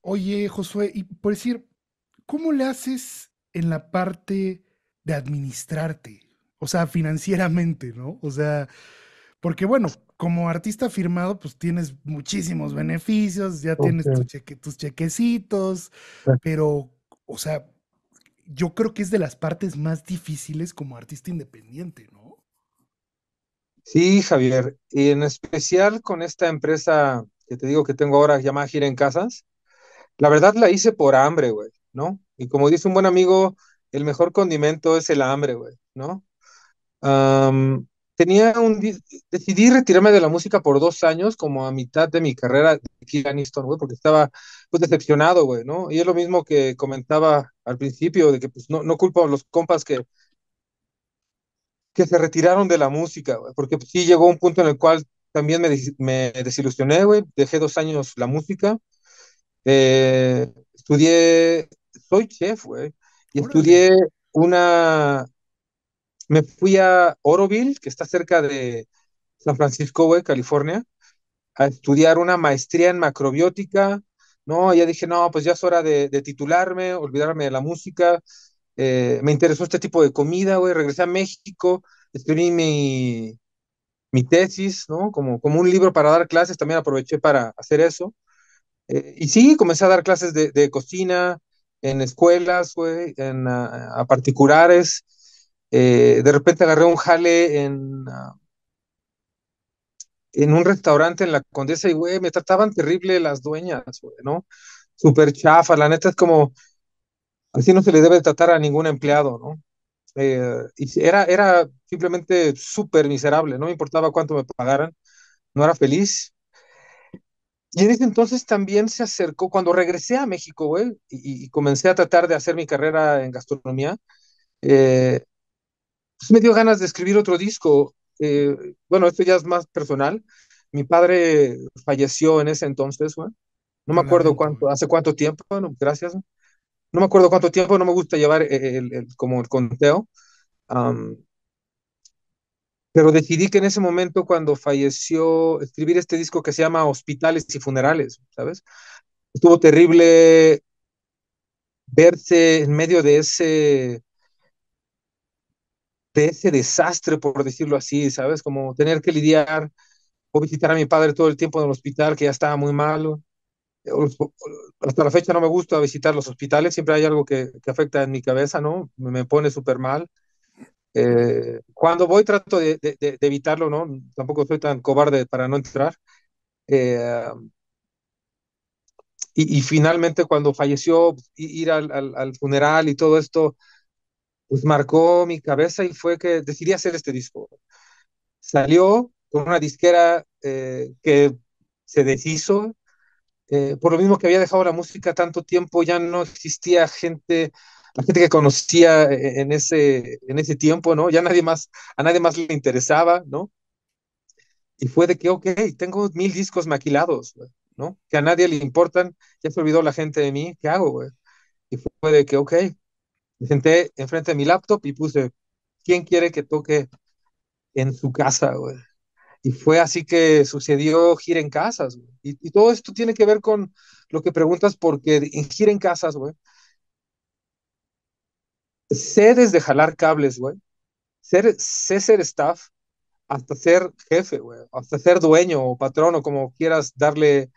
Oye, Josué, y por decir, ¿cómo le haces en la parte de administrarte? O sea, financieramente, ¿no? O sea, porque bueno, como artista firmado, pues tienes muchísimos beneficios, ya tienes tus chequecitos, pero, o sea, yo creo que es de las partes más difíciles como artista independiente, ¿no? Sí, Javier, y en especial con esta empresa te digo que tengo ahora llamada Gira en Casas, la verdad la hice por hambre, güey, ¿no? Y como dice un buen amigo, el mejor condimento es el hambre, güey, ¿no? tenía un decidí retirarme de la música por dos años como a mitad de mi carrera de güey, porque estaba pues decepcionado, güey, ¿no? Y es lo mismo que comentaba al principio de que pues no, no culpo a los compas que que se retiraron de la música, porque pues, sí llegó un punto en el cual también me, desilusioné, güey. Dejé dos años la música. Eh, estudié, soy chef, güey. Y estudié una... Me fui a Oroville, que está cerca de San Francisco, güey, California, a estudiar una maestría en macrobiótica. No, ya dije, no, pues ya es hora de, titularme, olvidarme de la música. Eh, me interesó este tipo de comida, güey. Regresé a México, Estudié mi, mi tesis, ¿no? Como, como un libro para dar clases, también aproveché para hacer eso. Eh, y sí, comencé a dar clases de, cocina en escuelas, güey, en, ah, a, particulares. Eh, de repente agarré un jale en, ah, en un restaurante en la Condesa y, güey, me trataban terrible las dueñas, güey, ¿no? Súper chafa, la neta es como, así no se le debe tratar a ningún empleado, ¿no? Eh, y era, era simplemente súper miserable, no me importaba cuánto me pagaran, no era feliz. Y en ese entonces también se acercó, cuando regresé a México, güey, y, comencé a tratar de hacer mi carrera en gastronomía, eh, pues, me dio ganas de escribir otro disco. Eh, bueno, esto ya es más personal. Mi padre falleció en ese entonces, No me acuerdo cuánto, hace cuánto tiempo, gracias no me acuerdo cuánto tiempo, no me gusta llevar eh, eh, como el conteo. pero decidí que en ese momento, cuando falleció, escribir este disco que se llama Hospitales y Funerales, ¿sabes? Estuvo terrible verse en medio de ese de ese desastre, por decirlo así, ¿sabes? Como tener que lidiar o visitar a mi padre todo el tiempo en el hospital, que ya estaba muy malo, hasta la fecha no me gusta visitar los hospitales, siempre hay algo que, afecta en mi cabeza, ¿no? Me pone súper mal. Eh, cuando voy trato de, evitarlo, ¿no? Tampoco soy tan cobarde para no entrar. Eh, y, finalmente cuando falleció, ir al, funeral y todo esto, pues marcó mi cabeza y fue que decidí hacer este disco. Salió con una disquera eh, que se deshizo, eh, por lo mismo que había dejado la música tanto tiempo, ya no existía gente, la gente que conocía eh, eh, en ese, en ese tiempo, ¿no? Ya nadie más, a nadie más le interesaba, ¿no? Y fue de que, ok, tengo mil discos maquilados, ¿no? Que a nadie le importan, ya se olvidó la gente de mí, ¿qué hago, güey? Y fue de que, ok, me senté enfrente de mi laptop y puse, ¿quién quiere que toque en su casa, güey? Y fue así que sucedió Gira en Casas. Y, todo esto tiene que ver con lo que preguntas, porque en Gira en Casas, güey, sé desde jalar cables, güey, ser, sé ser staff, hasta ser jefe, güey, hasta ser dueño o patrón o como quieras darle eh,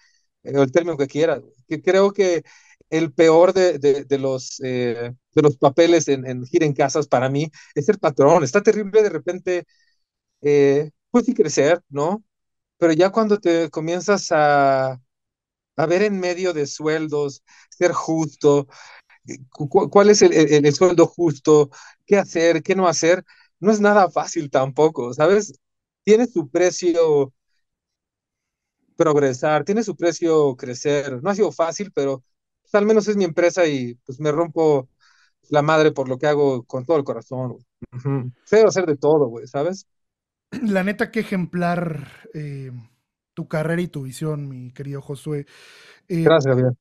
el término que quieras. creo que el peor de, los, eh, de los papeles en, en en Casas para mí es ser patrón. Está terrible de repente eh, pues crecer, ¿no? Pero ya cuando te comienzas a, a ver en medio de sueldos, ser justo, eh, cuál es el, sueldo justo, qué hacer, qué no hacer, no es nada fácil tampoco, ¿sabes? Tiene su precio progresar, tiene su precio crecer. No ha sido fácil, pero pues, al menos es mi empresa y pues me rompo la madre por lo que hago con todo el corazón. Quiero hacer de todo, güey, ¿sabes? la neta, qué ejemplar eh, tu carrera y tu visión, mi querido Josué. Eh, Gracias, Gabriel.